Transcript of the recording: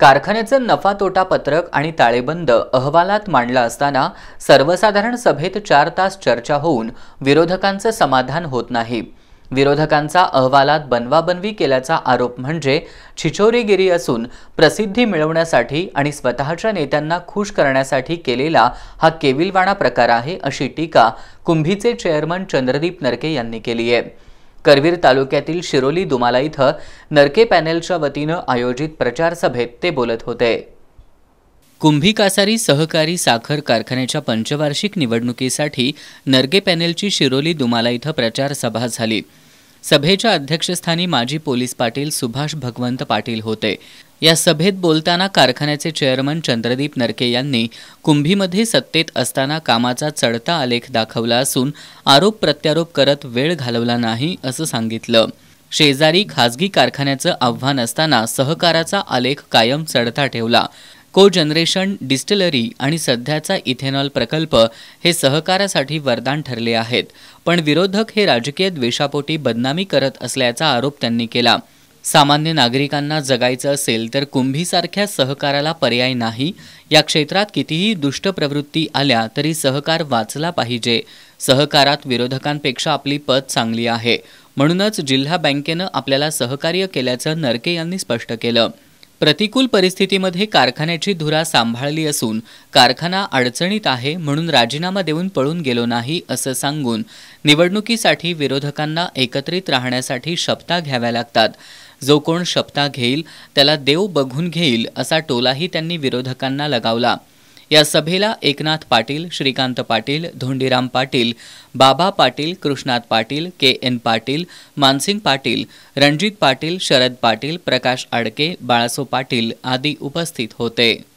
कारखान्याचं नफा तोटा पत्रक आणि ताळेबंद अहवालात मांडला असताना सर्वसाधारण सभेत चार तास चर्चा होऊन विरोधकांचं समाधान होत नाही विरोधकांचा अहवालात बनवाबनवी केल्याचा आरोप म्हणजे छिछोरीगिरी असून प्रसिद्धी मिळवण्यासाठी आणि स्वतःच्या नेत्यांना खुश करण्यासाठी केलेला हा केविलवाणा प्रकार आहे अशी टीका कुंभीचे चेअरमन चंद्रदीप नरके यांनी केली आहे करवीर तालुक्यातील शिरोली दुमाला इथं नरके पॅनेलच्या वतीनं आयोजित प्रचारसभेत ते बोलत होते कुंभी कासारी सहकारी साखर कारखान्याच्या पंचवार्षिक निवडणुकीसाठी नरगे पॅनेलची शिरोली दुमाला इथं प्रचारसभा झाली सभेच्या अध्यक्षस्थानी माजी पोलीस पाटील सुभाष भगवंत पाटील होते या सभेत बोलताना कारखान्याचे चेअरमन चंद्रदीप नरके यांनी कुंभीमध्ये सत्तेत असताना कामाचा चढता आलेख दाखवला असून आरोप प्रत्यारोप करत वेळ घालवला नाही असं सांगितलं शेजारी खाजगी कारखान्याचं आव्हान असताना सहकाराचा आलेख कायम चढता ठेवला को जनरेशन डिस्टलरी आणि सध्याचा इथेनॉल प्रकल्प हे सहकारासाठी वरदान ठरले आहेत पण विरोधक हे राजकीय द्वेषापोटी बदनामी करत असल्याचा आरोप त्यांनी केला सामान्य नागरिकांना जगायचं असेल तर कुंभीसारख्या सहकाराला पर्याय नाही या क्षेत्रात कितीही दुष्ट प्रवृत्ती आल्या तरी सहकार वाचला पाहिजे सहकारात विरोधकांपेक्षा आपली पद चांगली आहे म्हणूनच जिल्हा बँकेनं आपल्याला सहकार्य केल्याचं नरके यांनी स्पष्ट केलं प्रतिकूल परिस्थितीमध्ये कारखान्याची धुरा सांभाळली असून कारखाना अडचणीत आहे म्हणून राजीनामा देऊन पळून गेलो नाही असं सांगून निवडणुकीसाठी विरोधकांना एकत्रित राहण्यासाठी शपथा घ्याव्या लागतात जो कोण शपथा घेईल त्याला देव बघून घेईल असा टोलाही त्यांनी विरोधकांना लगावला या सभेला एकनाथ पाटील श्रीकांत पाटील धोंडीराम पाटील बाबा पाटील कृष्णात पाटील के एन पाटील मानसिंग पाटील रणजित पाटील शरद पाटील प्रकाश आडके बाळासो पाटील आदी उपस्थित होते